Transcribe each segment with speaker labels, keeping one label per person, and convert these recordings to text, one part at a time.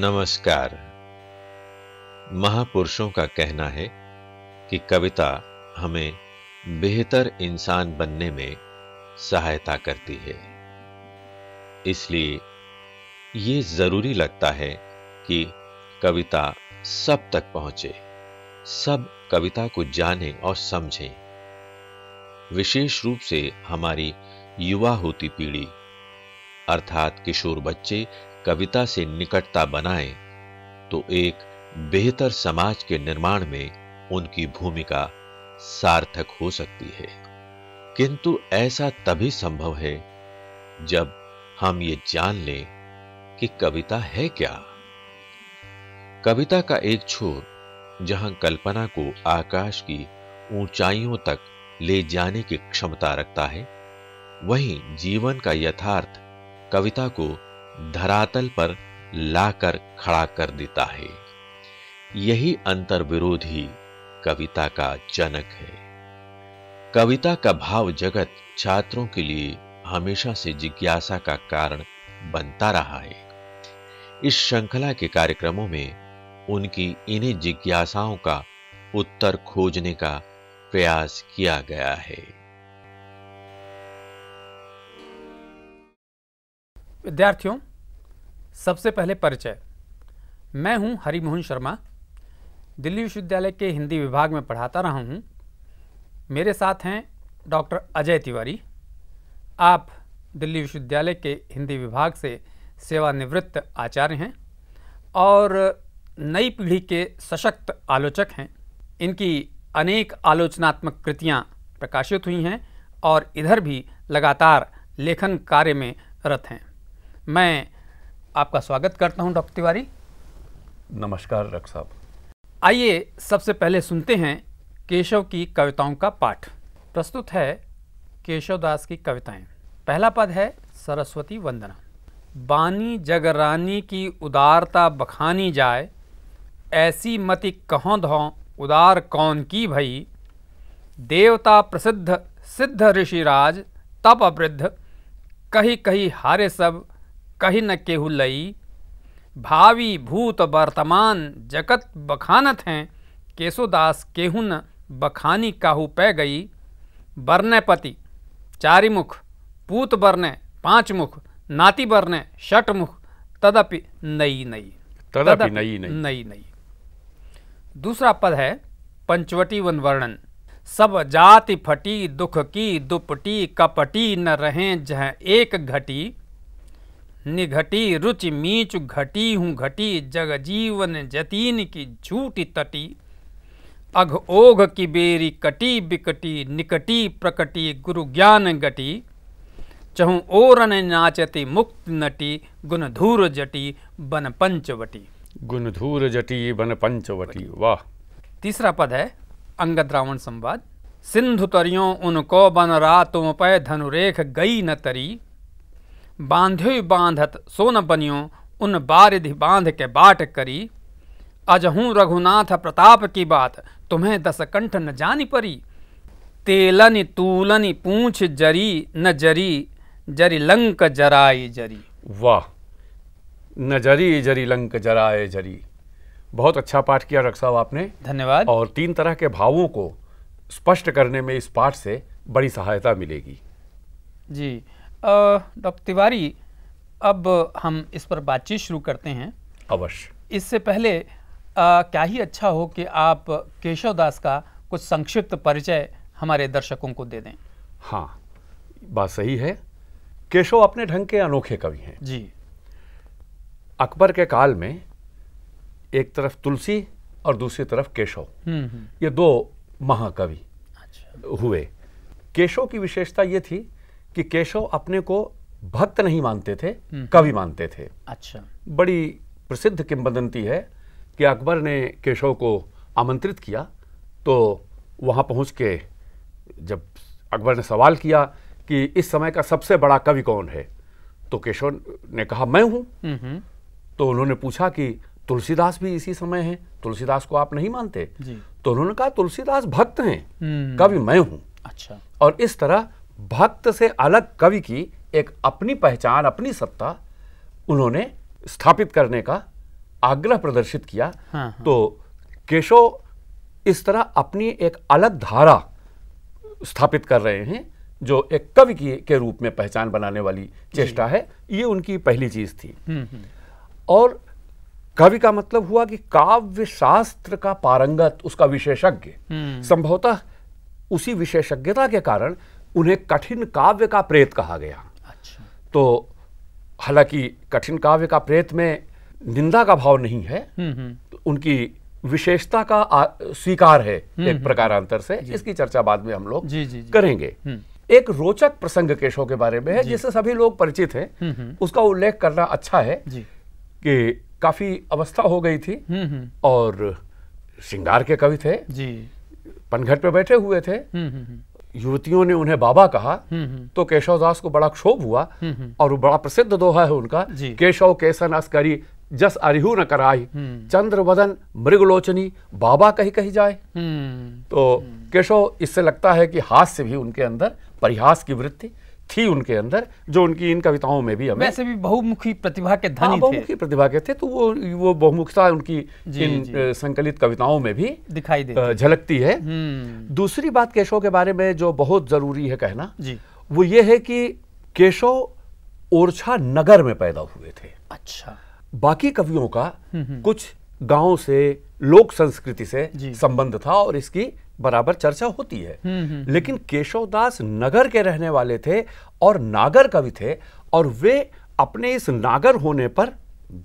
Speaker 1: नमस्कार महापुरुषों का कहना है कि कविता हमें बेहतर इंसान बनने में सहायता करती है इसलिए ये जरूरी लगता है कि कविता सब तक पहुंचे सब कविता को जाने और समझें विशेष रूप से हमारी युवा होती पीढ़ी अर्थात किशोर बच्चे कविता से निकटता बनाएं, तो एक बेहतर समाज के निर्माण में उनकी भूमिका सार्थक हो सकती है किंतु ऐसा तभी संभव है जब हम ये जान लें कि कविता है क्या कविता का एक छोर जहां कल्पना को आकाश की ऊंचाइयों तक ले जाने की क्षमता रखता है वहीं जीवन का यथार्थ कविता को धरातल पर लाकर खड़ा कर देता है यही अंतर विरोधी कविता का जनक है कविता का भाव जगत छात्रों के लिए हमेशा से जिज्ञासा का कारण बनता रहा है इस श्रृंखला के कार्यक्रमों में उनकी इन्हीं जिज्ञासाओं का उत्तर खोजने का प्रयास किया गया है
Speaker 2: विद्यार्थियों सबसे पहले परिचय मैं हूं हरिमोहन शर्मा दिल्ली विश्वविद्यालय के हिंदी विभाग में पढ़ाता रहा हूं मेरे साथ हैं डॉक्टर अजय तिवारी आप दिल्ली विश्वविद्यालय के हिंदी विभाग से सेवानिवृत्त आचार्य हैं और नई पीढ़ी के सशक्त आलोचक हैं इनकी अनेक आलोचनात्मक कृतियां प्रकाशित हुई हैं और इधर भी लगातार लेखन कार्य में रत हैं मैं आपका स्वागत करता हूं डॉक्टर तिवारी
Speaker 3: नमस्कार डॉक्टर साहब
Speaker 2: आइए सबसे पहले सुनते हैं केशव की कविताओं का पाठ प्रस्तुत है केशव दास की कविताएं पहला पद है सरस्वती वंदना बानी जगरानी की उदारता बखानी जाए ऐसी मति कहो धों उदार कौन की भई देवता प्रसिद्ध सिद्ध ऋषिराज तप अवृद्ध कही कही हारे सब कही न केहू लई भावी भूत वर्तमान जगत बखानत हैं केशोदास न बखानी काहू पै गई वर्णपति चारिमुख पूत वर्ण पांच मुख वर्ण षट मुख तदपि नई नई तदपि नई नई नई नई दूसरा पद है पंचवटी वन वर्णन सब जाति फटी दुख की दुपटी कपटी न रहें जह एक घटी निघटी रुचि मीच घटी हूँ घटी जग जीवन जतीन की झूठी तटी अघ ओघ की बेरी कटी बिकटी निकटी प्रकटी गुरु ज्ञान गटी चहु ओरन नाचती मुक्त नटी गुणधूर धूर जटी बन पंचवटी
Speaker 3: गुणधूर धूर जटी बन पंचवटी वाह
Speaker 2: तीसरा पद है अंगद रावण संवाद सिंधु तरियों उनको बन रातों पे धनुरेख गई न तरी बांध्यो बांधत सोन बनियो उन बारिधि बांध के बाट करी अजहूँ रघुनाथ प्रताप की बात तुम्हें दसकंठ न जानी परी तेलनि तूलनि पूछ जरी न जरी जरी लंक जराई जरी
Speaker 3: वाह न जरी जरी लंक जराए जरी बहुत अच्छा पाठ किया डॉक्टर साहब आपने धन्यवाद और तीन तरह के भावों को स्पष्ट करने में इस पाठ से बड़ी सहायता मिलेगी
Speaker 2: जी डॉक्टर तिवारी अब हम इस पर बातचीत शुरू करते हैं अवश्य इससे पहले आ, क्या ही अच्छा हो कि आप केशव दास का कुछ संक्षिप्त परिचय हमारे दर्शकों को दे दें
Speaker 3: हाँ बात सही है केशव अपने ढंग के अनोखे कवि हैं जी अकबर के काल में एक तरफ तुलसी और दूसरी तरफ केशव हम्म, हम्म। ये दो महाकवि अच्छा। हुए केशव की विशेषता ये थी कि केशव अपने को भक्त नहीं मानते थे कवि मानते थे अच्छा बड़ी प्रसिद्ध किंबदंती है कि अकबर ने केशव को आमंत्रित किया तो वहाँ पहुँच के जब अकबर ने सवाल किया कि इस समय का सबसे बड़ा कवि कौन है तो केशव ने कहा मैं हूँ हम्म। तो उन्होंने पूछा कि तुलसीदास भी इसी समय हैं तुलसीदास को आप नहीं मानते तो उन्होंने कहा तुलसीदास भक्त हैं हम्म। कवि मैं हूँ अच्छा और इस तरह भक्त से अलग कवि की एक अपनी पहचान अपनी सत्ता उन्होंने स्थापित करने का आग्रह प्रदर्शित किया हाँ, हाँ। तो केशव इस तरह अपनी एक अलग धारा स्थापित कर रहे हैं जो एक कवि की के रूप में पहचान बनाने वाली चेष्टा है ये उनकी पहली चीज थी हम्म, हम्म। और कवि का मतलब हुआ कि काव्य शास्त्र का पारंगत उसका विशेषज्ञ हम्म। संभवतः उसी विशेषज्ञता के कारण उन्हें कठिन काव्य का प्रेत कहा गया अच्छा। तो हालांकि कठिन काव्य का प्रेत में निंदा का भाव नहीं है हम्म, हम्म। तो उनकी विशेषता का स्वीकार है हम्म, एक अंतर से इसकी चर्चा बाद में हम लोग जी, जी, जी, करेंगे एक रोचक प्रसंग केशव के बारे में है जिससे सभी लोग परिचित हैं उसका उल्लेख करना अच्छा है कि काफी अवस्था हो गई थी और श्रृंगार के कवि थे जी पनघट पे बैठे हुए थे युवतियों ने उन्हें बाबा कहा हम्म, हम्म। तो केशवदास को बड़ा क्षोभ हुआ हम्म, और बड़ा प्रसिद्ध दोहा है उनका केशव केसन अस्करी जस अरिहु न कराई चंद्र वदन मृगलोचनी बाबा कही कही जाए तो केशव इससे लगता है कि हास्य भी उनके अंदर परिहास की वृत्ति थी उनके अंदर जो उनकी इन कविताओं में भी हमें वैसे भी बहुमुखी प्रतिभा के धनी हाँ, थे बहुमुखी प्रतिभा के थे तो वो वो बहुमुखता उनकी जी, इन जी। संकलित कविताओं में भी दिखाई दे झलकती है
Speaker 4: हम्म।
Speaker 3: दूसरी बात केशव के बारे में जो बहुत जरूरी है कहना जी वो ये है कि केशव ओरछा नगर में पैदा हुए थे अच्छा बाकी कवियों का हम्म, हम्म। कुछ गांव से लोक संस्कृति से संबंध था और इसकी बराबर चर्चा होती है हम्म, हम्म, हम्म। लेकिन केशवदास नगर के रहने वाले थे और नागर कवि थे और वे अपने इस नागर होने पर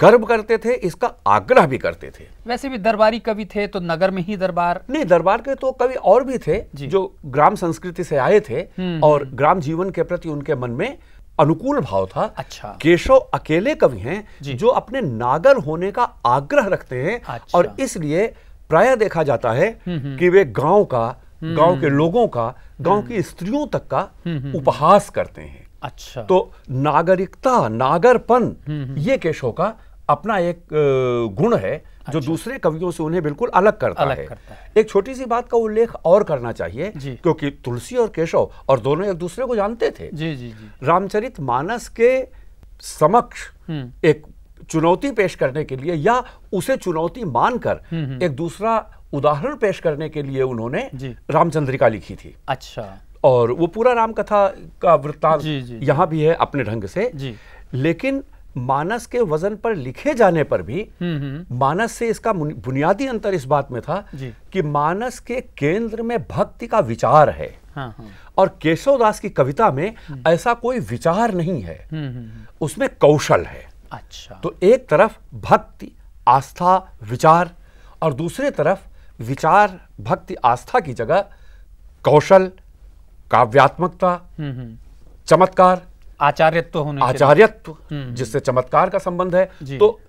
Speaker 3: गर्व करते थे इसका आग्रह भी करते थे
Speaker 2: वैसे भी दरबारी कवि थे तो नगर में ही दरबार नहीं दरबार के तो कवि और भी थे जो ग्राम
Speaker 3: संस्कृति से आए थे और ग्राम जीवन के प्रति उनके मन में अनुकूल भाव था अच्छा केशव अकेले कवि हैं जो अपने नागर होने का आग्रह रखते हैं अच्छा। और इसलिए प्राय देखा जाता है हम्म, हम्म। कि वे गांव का हम्म, गांव के लोगों का गांव की स्त्रियों तक का उपहास करते हैं अच्छा तो नागरिकता नागरपन ये केशव का अपना एक गुण है अच्छा। जो दूसरे कवियों से उन्हें बिल्कुल अलग करता, अलग है। करता है एक छोटी सी बात का उल्लेख और करना चाहिए क्योंकि तुलसी और केशव और दोनों एक दूसरे को जानते थे
Speaker 2: जी, जी, जी।
Speaker 3: रामचरित मानस के समक्ष एक चुनौती पेश करने के लिए या उसे चुनौती मानकर हम्म, हम्म। एक दूसरा उदाहरण पेश करने के लिए उन्होंने रामचंद्रिका लिखी थी अच्छा और वो पूरा रामकथा का वृत्तांत यहाँ भी है अपने ढंग से लेकिन मानस के वजन पर लिखे जाने पर भी हम्म, मानस से इसका बुनियादी अंतर इस बात में था कि मानस के केंद्र में भक्ति का विचार है हाँ, हाँ। और केशवदास की कविता में ऐसा कोई विचार नहीं है उसमें कौशल है अच्छा तो एक तरफ भक्ति आस्था विचार और दूसरे तरफ विचार भक्ति आस्था की जगह कौशल काव्यात्मकता हम्म, हम्म। चमत्कार
Speaker 2: आचार्यत्व होने
Speaker 3: आचार्यत्व हम्म, जिससे चमत्कार का संबंध है तो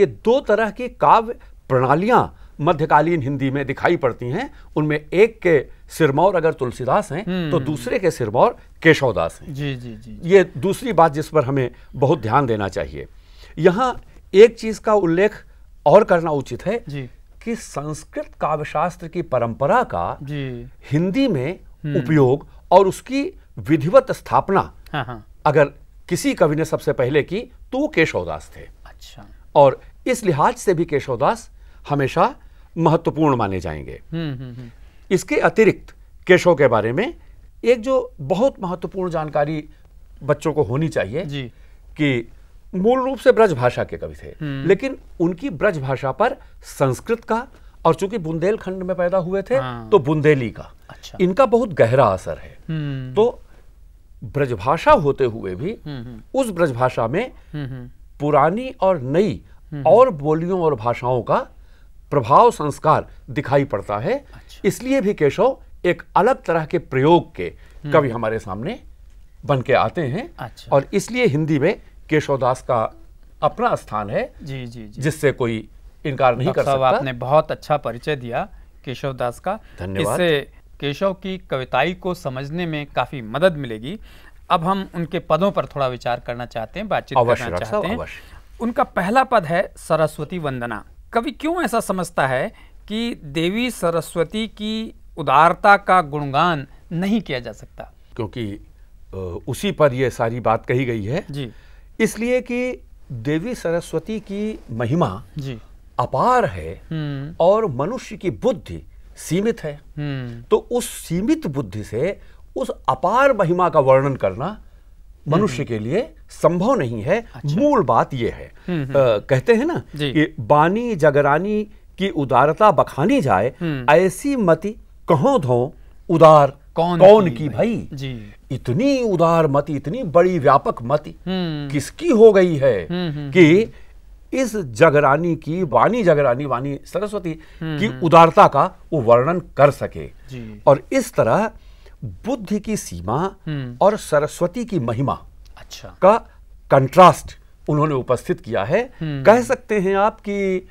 Speaker 3: ये दो तरह की काव्य प्रणालियां मध्यकालीन हिंदी में दिखाई पड़ती हैं उनमें एक के सिरमौर अगर तुलसीदास हैं तो दूसरे के सिरमौर केशवदास हैं जी जी जी ये दूसरी बात जिस पर हमें बहुत ध्यान देना चाहिए यहाँ एक चीज का उल्लेख और करना उचित है कि संस्कृत काव्यशास्त्र की परंपरा का हिंदी में हम्म। उपयोग और उसकी विधिवत स्थापना हाँ हाँ। अगर किसी कवि ने सबसे पहले की तो वो केशवदास थे अच्छा और इस लिहाज से भी केशवदास हमेशा महत्वपूर्ण माने जाएंगे हम्म, हम्म, इसके अतिरिक्त केशव के बारे में एक जो बहुत महत्वपूर्ण जानकारी बच्चों को होनी चाहिए जी। कि मूल रूप से ब्रज भाषा के कवि थे हम्म। लेकिन उनकी ब्रज भाषा पर संस्कृत का और चूंकि बुंदेलखंड में पैदा हुए थे हाँ। तो बुंदेली का अच्छा। इनका बहुत गहरा असर है हम्म। तो ब्रजभाषा होते हुए भी हम्म, उस ब्रजभाषा में पुरानी और नई और बोलियों और भाषाओं का प्रभाव संस्कार दिखाई पड़ता है अच्छा। इसलिए भी केशव एक अलग तरह के प्रयोग के कवि हमारे सामने बन के आते हैं अच्छा। और इसलिए हिंदी में
Speaker 2: केशवदास का अपना स्थान है
Speaker 3: जी जी, जी।
Speaker 1: जिससे कोई
Speaker 2: इनकार
Speaker 3: नहीं कर सकता
Speaker 1: आपने
Speaker 2: बहुत अच्छा परिचय दिया केशवदास का धन्यवाद इससे केशव की कविताई को समझने में काफ़ी मदद मिलेगी अब हम उनके पदों पर थोड़ा विचार करना चाहते हैं बातचीत करना चाहते हैं उनका पहला पद है सरस्वती वंदना कवि क्यों ऐसा समझता है कि देवी सरस्वती की उदारता का गुणगान नहीं किया जा सकता
Speaker 3: क्योंकि उसी पर यह सारी बात कही गई है जी इसलिए कि देवी सरस्वती की महिमा जी अपार है हम्म। और मनुष्य की बुद्धि सीमित है हम्म। तो उस सीमित बुद्धि से उस अपार महिमा का वर्णन करना मनुष्य हम्म। के लिए संभव नहीं है अच्छा। मूल बात यह है
Speaker 4: आ,
Speaker 3: कहते हैं ना कि बानी जगरानी की उदारता बखानी जाए ऐसी मति कहो धो उदार कौन, कौन की, की भाई जी इतनी उदार मति इतनी बड़ी व्यापक मति हम्म। किसकी हो गई है हम्म, हम्म, कि इस जगरानी की वाणी जगरानी वाणी सरस्वती की उदारता का वो वर्णन कर सके और इस तरह बुद्धि की सीमा और सरस्वती की महिमा अच्छा का कंट्रास्ट उन्होंने उपस्थित किया है कह सकते हैं आप कि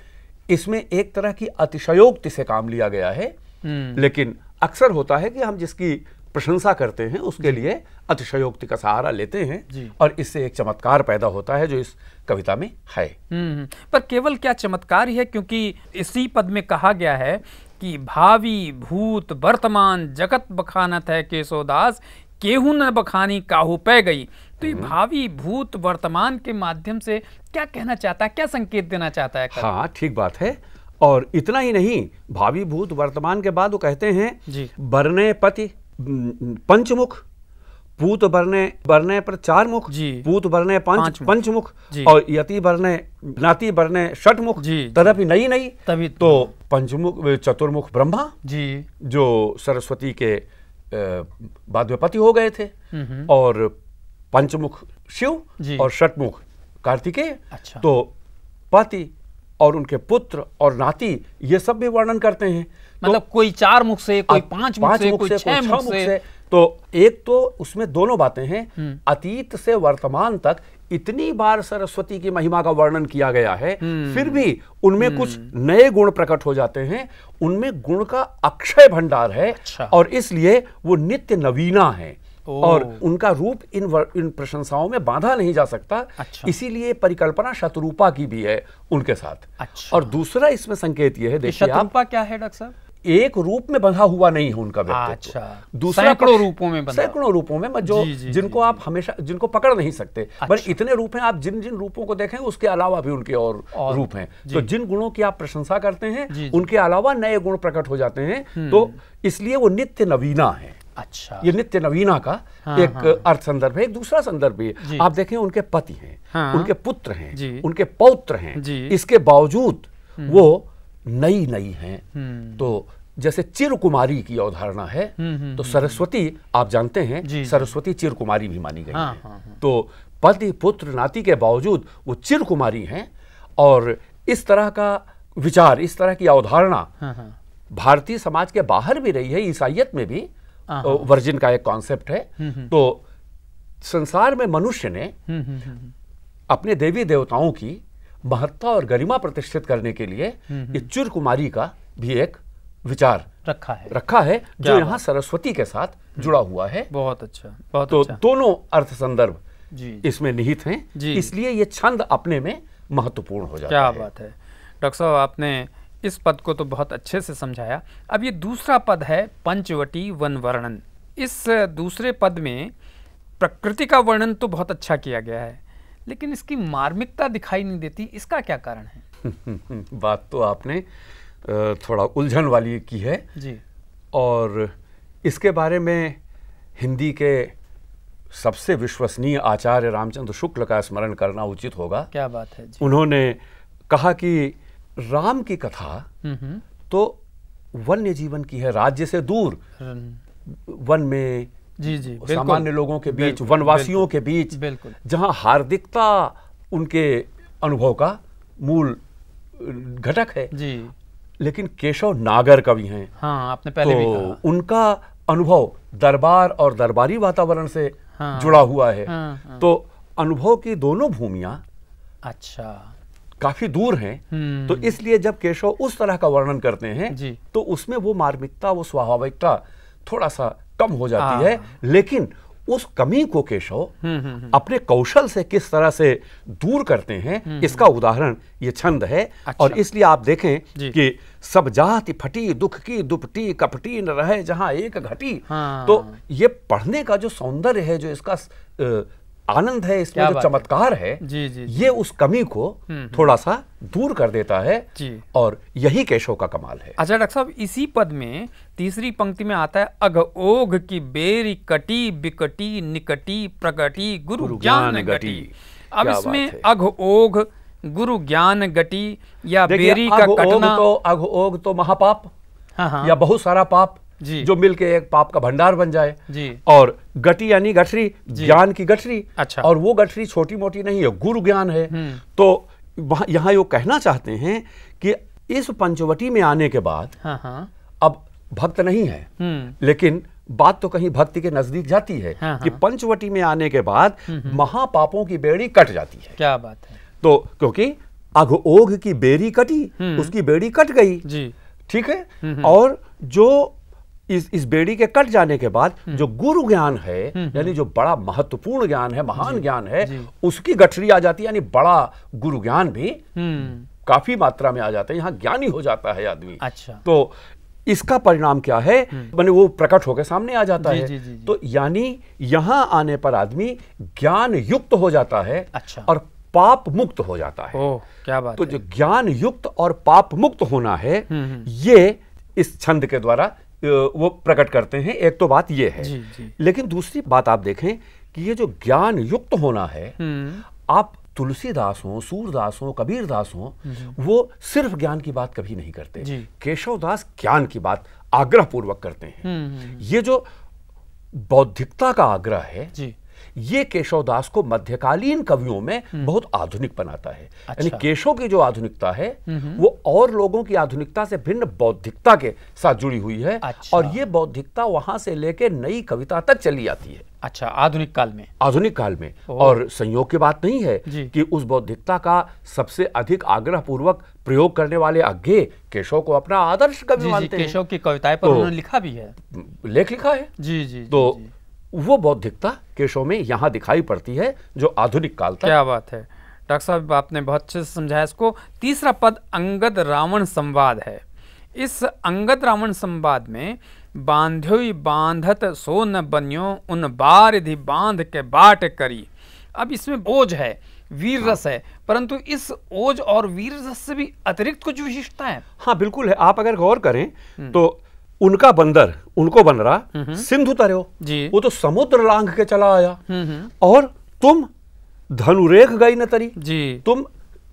Speaker 3: इसमें एक तरह की अतिशयोक्ति से काम लिया गया है
Speaker 4: लेकिन
Speaker 3: अक्सर होता है कि हम जिसकी प्रशंसा करते हैं उसके लिए अतिशयोक्ति का सहारा लेते हैं और इससे एक चमत्कार पैदा होता है जो इस कविता में है
Speaker 4: हम्म,
Speaker 2: पर केवल क्या चमत्कार ही है क्योंकि इसी पद में कहा गया है कि भावी भूत वर्तमान जगत बखानत है केशोदास केहू न बखानी काहू पै गई तो ये हम्म। भावी भूत वर्तमान के माध्यम से क्या कहना चाहता है क्या संकेत देना चाहता है हाँ
Speaker 3: ठीक बात है और इतना ही नहीं भावी भूत वर्तमान के बाद वो कहते हैं बरने पति पंचमुख पूत बरने बरने पर चार मुख पूत बरने पंच पंचमुख और यति बरने नाती बरने षटमुख तदपि नई नई तभी तो पंचमुख चतुर्मुख ब्रह्मा जी जो सरस्वती के बाध्यपति हो गए थे हम्म, हम्म। और पंचमुख शिव और षटमुख कार्तिकेय अच्छा। तो पति और उनके पुत्र और नाती ये सब भी वर्णन करते हैं तो मतलब तो, कोई चार मुख से कोई पांच मुख से कोई छह मुख से तो एक तो उसमें दोनों बातें हैं हम्म। अतीत से वर्तमान तक इतनी बार सरस्वती की महिमा का वर्णन किया गया है हम्म। फिर भी उनमें कुछ हम्म। नए गुण प्रकट हो जाते हैं उनमें गुण का अक्षय भंडार है अच्छा। और इसलिए वो नित्य नवीना है और उनका रूप इन वर, इन प्रशंसाओं में बांधा नहीं जा सकता अच्छा। इसीलिए परिकल्पना शत्रुपा की भी है उनके साथ अच्छा। और दूसरा इसमें संकेत यह है देखिए आप
Speaker 2: क्या है डॉक्टर साहब
Speaker 3: एक रूप में बंधा हुआ नहीं है उनका व्यक्तित्व
Speaker 2: अच्छा दूसरा सैकड़ों रूपों में
Speaker 3: सैकड़ों रूपों में जो जी, जी, जिनको जी, आप हमेशा जिनको पकड़ नहीं सकते अच्छा। बट इतने रूप हैं आप जिन जिन रूपों को देखें उसके अलावा भी उनके और, और रूप हैं तो जिन गुणों की आप प्रशंसा करते हैं उनके अलावा नए गुण प्रकट हो जाते हैं हम्म। तो इसलिए वो नित्य नवीना है अच्छा ये नित्य नवीना का हाँ, एक हाँ, अर्थ संदर्भ है एक दूसरा संदर्भ भी है आप देखें उनके पति हैं हाँ, उनके पुत्र हैं उनके पौत्र हैं इसके बावजूद हम्म। वो नई नई हैं हम्म। तो जैसे चिर कुमारी की अवधारणा है हम्म, तो सरस्वती आप जानते हैं सरस्वती चिर कुमारी भी मानी गई हाँ, है हाँ, हाँ। तो पति पुत्र नाती के बावजूद वो चिर कुमारी हैं और इस तरह का विचार इस तरह की अवधारणा भारतीय समाज के बाहर भी रही है ईसाइत में भी वर्जिन हाँ, तो हाँ, हाँ। का एक कॉन्सेप्ट है हम्म, हम्म, हम्म। तो संसार में मनुष्य ने अपने देवी देवताओं की महत्ता और गरिमा प्रतिष्ठित करने के लिए इच्छुर कुमारी का भी एक विचार रखा है रखा है जो यहाँ सरस्वती के साथ जुड़ा
Speaker 2: हुआ है बहुत अच्छा
Speaker 3: बहुत तो अच्छा। दोनों अर्थ संदर्भ इसमें निहित हैं
Speaker 2: इसलिए ये छंद अपने में
Speaker 3: महत्वपूर्ण हो जाता क्या है क्या
Speaker 2: बात है डॉक्टर साहब आपने इस पद को तो बहुत अच्छे से समझाया अब ये दूसरा पद है पंचवटी वन वर्णन इस दूसरे पद में प्रकृति का वर्णन तो बहुत अच्छा किया गया है लेकिन इसकी मार्मिकता दिखाई नहीं देती इसका क्या कारण है
Speaker 3: बात तो आपने थोड़ा उलझन वाली की है जी और इसके बारे में हिंदी के सबसे विश्वसनीय आचार्य रामचंद्र शुक्ल का स्मरण करना उचित होगा
Speaker 2: क्या बात है जी
Speaker 3: उन्होंने कहा कि राम की कथा तो वन्य जीवन की है राज्य से दूर वन में जी जी सामान्य लोगों के बीच वनवासियों के बीच जहां हार्दिकता उनके अनुभव का मूल घटक है जी लेकिन केशव नागर कवि हैं
Speaker 2: हाँ, आपने पहले तो भी कहा।
Speaker 3: उनका अनुभव दरबार और दरबारी वातावरण से
Speaker 4: हाँ, जुड़ा हुआ है हाँ, हाँ। तो
Speaker 3: अनुभव की दोनों भूमिया अच्छा काफी दूर हैं हम्म। तो इसलिए जब केशव उस तरह का वर्णन करते हैं तो उसमें वो मार्मिकता वो स्वाभाविकता थोड़ा सा कम हो जाती है हाँ। लेकिन उस कमी को केशव हम्म, हम्म, अपने कौशल से किस तरह से दूर करते हैं इसका उदाहरण ये छंद है अच्छा। और इसलिए आप देखें कि सब जाति फटी दुख की दुपटी कपटी न रहे जहां एक घटी हाँ। तो ये पढ़ने का जो सौंदर्य है जो इसका आनंद है इसमें जो चमत्कार है, है जी, जी, ये जी. उस कमी को हम्म, हम्म। थोड़ा सा दूर कर देता है जी। और यही केशव का कमाल है
Speaker 2: अच्छा डॉक्टर साहब इसी पद में तीसरी पंक्ति में आता है अघ ओघ की बेरी कटी बिकटी निकटी प्रकटी गुरु, गुरु ज्ञान गटी अब इसमें अघ ओघ गुरु ज्ञान गटी या बेरी का कटना तो अघ ओघ तो महापाप हाँ, हाँ। या बहुत सारा
Speaker 3: पाप
Speaker 4: जो
Speaker 2: मिलके एक पाप का भंडार बन जाए
Speaker 4: जी
Speaker 3: और गटी यानी गठरी ज्ञान की गठरी अच्छा और वो गठरी छोटी मोटी नहीं है गुरु ज्ञान है हम्म। तो यहाँ यो कहना चाहते हैं कि इस पंचवटी में आने के बाद हाँ, हाँ। अब भक्त नहीं है हम्म। लेकिन बात तो कहीं भक्ति के नजदीक जाती है हाँ कि हाँ। पंचवटी में आने के बाद हम्म, महापापों की बेड़ी कट जाती
Speaker 2: है क्या बात है
Speaker 3: तो क्योंकि ओघ की बेरी कटी उसकी बेड़ी कट गई जी ठीक है और जो इस इस बेड़ी के कट जाने के बाद हम्म। जो गुरु ज्ञान है हम्म, हम्म। यानी जो बड़ा महत्वपूर्ण ज्ञान है महान ज्ञान है उसकी गठरी आ जाती है यानी बड़ा गुरु ज्ञान भी काफी मात्रा में आ जाता है यहाँ ज्ञानी हो जाता है आदमी अच्छा तो इसका परिणाम क्या है मैंने वो प्रकट होकर सामने आ जाता जी, है जी, जी, जी. तो यानी यहां आने पर आदमी ज्ञान युक्त हो जाता है अच्छा और पाप मुक्त हो जाता है ओ, क्या बात तो है? जो ज्ञान युक्त और पाप मुक्त होना है ये इस छंद के द्वारा वो प्रकट करते हैं एक तो बात ये है जी, जी। लेकिन दूसरी बात आप देखें कि ये जो ज्ञान युक्त होना है हम्म। आप तुलसीदास हो सूरदास हो कबीरदास हो वो सिर्फ ज्ञान की बात कभी नहीं करते केशवदास ज्ञान की बात आग्रह पूर्वक करते हैं हम्म, हम्म। ये जो बौद्धिकता का आग्रह है ये केशवदास को मध्यकालीन कवियों में हम्म। बहुत आधुनिक बनाता है अच्छा। यानी केशव की जो आधुनिकता है वो और लोगों की आधुनिकता से भिन्न बौद्धिकता के साथ जुड़ी हुई है अच्छा। और ये बौद्धिकता वहां से लेकर नई कविता तक चली आती है अच्छा आधुनिक काल में आधुनिक काल में और संयोग की बात नहीं है कि उस बौद्धिकता का सबसे अधिक आग्रह पूर्वक प्रयोग करने वाले अज्ञे केशव को
Speaker 2: अपना आदर्श कवि मानते हैं केशव की कविताएं पर तो उन्होंने लिखा भी है
Speaker 3: लेख लिखा है जी जी तो जी, जी। वो बौद्धिकता केशों में यहाँ दिखाई पड़ती है जो आधुनिक काल तक क्या बात
Speaker 2: है डॉक्टर साहब आपने बहुत अच्छे से समझाया इसको तीसरा पद अंगद रावण संवाद है इस अंगद रावण संवाद में बांध्योई बांधत सो न बनियो उन बार बारिधि बांध के बाट करी अब इसमें बोझ है वीर रस हाँ। है परंतु इस ओज और वीर रस से भी अतिरिक्त कुछ विशिष्टता है हाँ बिल्कुल
Speaker 3: है आप अगर गौर करें हम्म। तो उनका बंदर उनको बन रहा हम्म। सिंधु तरह वो तो समुद्र लांघ के चला आया हम्म, हम्म। और तुम धनुरेख गई न तरी तुम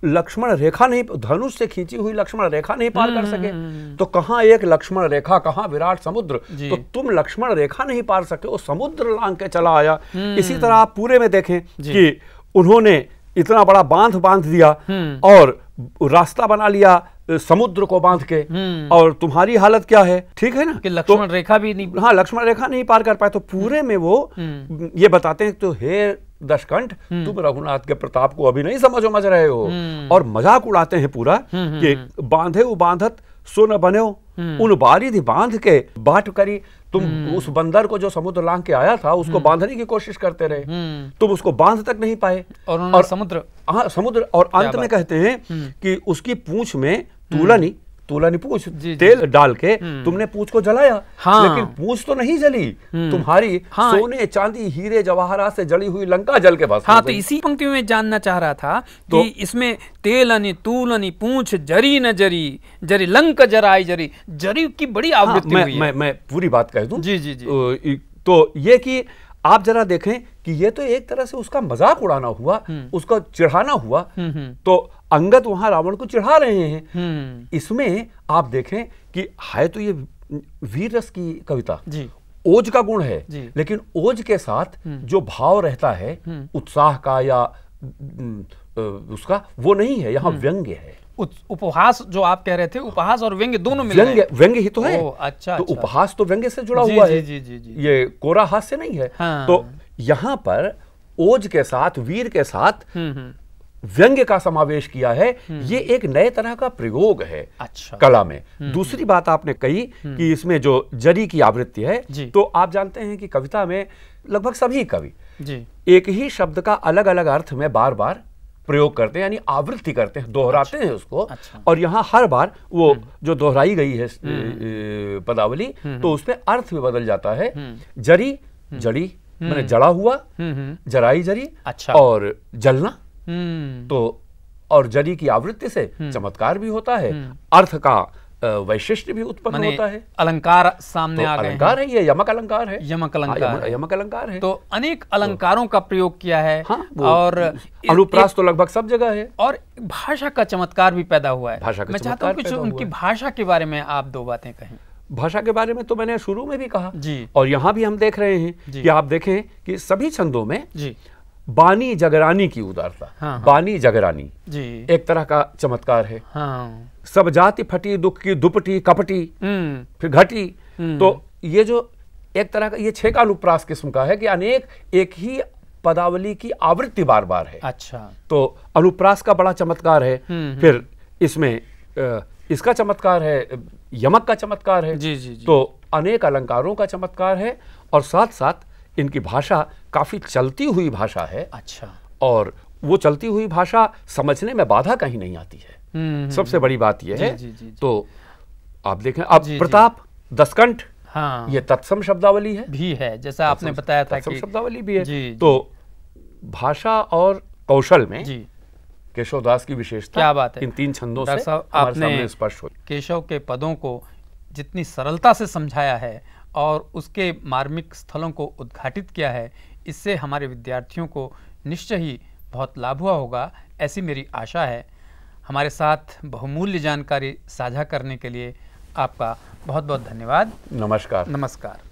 Speaker 3: लक्ष्मण रेखा नहीं धनुष से खींची हुई लक्ष्मण रेखा नहीं पार कर सके तो कहा एक लक्ष्मण रेखा कहा विराट समुद्र तो तुम लक्ष्मण रेखा नहीं पार सके वो समुद्र लांग के चला आया इसी तरह आप पूरे में देखें कि उन्होंने इतना बड़ा बांध बांध दिया और रास्ता बना लिया समुद्र को बांध के हम्म। और तुम्हारी हालत क्या है ठीक है ना कि तो- लक्ष्मण तो, रेखा भी नहीं हाँ लक्ष्मण रेखा नहीं पार कर पाए तो पूरे हम्म। में वो हम्म। ये बताते हैं तो हे दशकंठ तुम रघुनाथ के प्रताप को अभी नहीं समझो मज रहे हो और मजाक उड़ाते हैं पूरा कि बांधे वो बांधत सो न बने उन बारिद बांध के बाट करी तुम उस बंदर को जो समुद्र लांग के आया था उसको बांधने की कोशिश करते रहे तुम उसको बांध तक नहीं पाए और, और समुद्र हाँ समुद्र और अंत में कहते हैं कि उसकी पूंछ में तूला नहीं तोला नहीं पूछ तेल डाल के हम्म। तुमने पूछ को जलाया हाँ। लेकिन पूछ तो नहीं जली हम्म। तुम्हारी हाँ। सोने चांदी हीरे जवाहरात से जली हुई लंका जल के हाँ तो इसी
Speaker 2: पंक्ति में जानना चाह रहा था तो, कि इसमें तेल अनि तूल अनि पूछ जरी न जरी जरी लंक जराई जरी जरी की बड़ी हाँ, आवृत्ति हाँ, मैं, मैं
Speaker 3: मैं पूरी बात कह दू जी जी जी तो ये कि आप जरा देखें कि ये तो एक तरह से उसका मजाक उड़ाना हुआ हम्म। उसका चिढ़ाना हुआ हम्म, हम्म। तो अंगत वहां रावण को चिढ़ा रहे
Speaker 4: हैं
Speaker 3: इसमें आप देखें कि है तो ये वीर रस की कविता ओज का गुण है लेकिन ओज के साथ जो भाव रहता है उत्साह का या उसका वो नहीं है यहाँ व्यंग्य है
Speaker 2: उपहास जो आप कह रहे थे उपहास और व्यंग्य दोनों मिल व्यंग्य व्यंग्य ही तो है ओ, अच्छा, तो अच्छा। उपहास
Speaker 3: तो व्यंग्य से जुड़ा जी, हुआ जी, है जी, जी, जी, ये कोरा हास से नहीं है हाँ। तो यहां पर ओज के साथ वीर के साथ हम्म, हम्म। व्यंग्य का समावेश किया है हम्म। ये एक नए तरह का प्रयोग है अच्छा। कला में दूसरी बात आपने कही कि इसमें जो जरी की आवृत्ति है तो आप जानते हैं कि कविता में लगभग सभी
Speaker 4: कवि
Speaker 3: एक ही शब्द का अलग अलग अर्थ में बार बार प्रयोग करते हैं यानी आवृत्ति करते हैं दोहराते अच्छा, हैं उसको अच्छा, और यहाँ हर बार वो जो दोहराई गई है पदावली तो उसमें अर्थ भी बदल जाता है जरी जड़ी मैंने हम्म। जड़ा हुआ हम्म, हम्म। जराई जरी अच्छा और जलना तो और जरी की आवृत्ति से चमत्कार भी होता है अर्थ का
Speaker 2: वैशिष्ट भी उत्पन्न होता है अलंकार सामने तो आ गए अलंकार है ये यमक अलंकार है यमक हाँ, अलंकार हाँ, यमक अलंकार है तो अनेक अलंकारों तो, का प्रयोग किया है हाँ, और अनुप्रास तो लगभग सब जगह है और भाषा का चमत्कार भी पैदा हुआ है भाषा का मैं चाहता हूँ कुछ उनकी भाषा के बारे में आप दो बातें कहें
Speaker 3: भाषा के बारे में तो मैंने शुरू में भी कहा जी और यहाँ भी हम देख रहे हैं कि आप देखें कि सभी छंदों में जी बानी जगरानी की उदारता हाँ, हाँ, बानी जगरानी जी एक तरह का चमत्कार है हाँ, सब जाति फटी दुख की दुपटी कपटी हम्म। फिर घटी हम्म। तो ये जो एक तरह का ये छे का अनुप्रास किस्म का है कि अनेक एक ही पदावली की आवृत्ति बार बार है अच्छा तो अनुप्रास का बड़ा चमत्कार है हम्म, फिर इसमें आ, इसका चमत्कार है यमक का चमत्कार है जी जी, तो अनेक अलंकारों का चमत्कार है और साथ साथ इनकी भाषा काफ़ी चलती हुई भाषा है अच्छा और वो चलती हुई भाषा समझने में बाधा कहीं नहीं आती है
Speaker 4: हम्म, हम्म, सबसे बड़ी हम्म। बात यह है जी, जी,
Speaker 3: तो आप देखें अब प्रताप दसकंठ हाँ ये तत्सम शब्दावली है भी है जैसा आपने बताया था कि शब्दावली भी है तो भाषा और कौशल में जी केशव दास की विशेषता क्या बात है इन तीन छंदों से आपने स्पष्ट हो
Speaker 2: केशव के पदों को जितनी सरलता से समझाया है और उसके मार्मिक स्थलों को उद्घाटित किया है इससे हमारे विद्यार्थियों को निश्चय ही बहुत लाभ हुआ होगा ऐसी मेरी आशा है हमारे साथ बहुमूल्य जानकारी साझा करने के लिए आपका बहुत बहुत धन्यवाद नमस्कार नमस्कार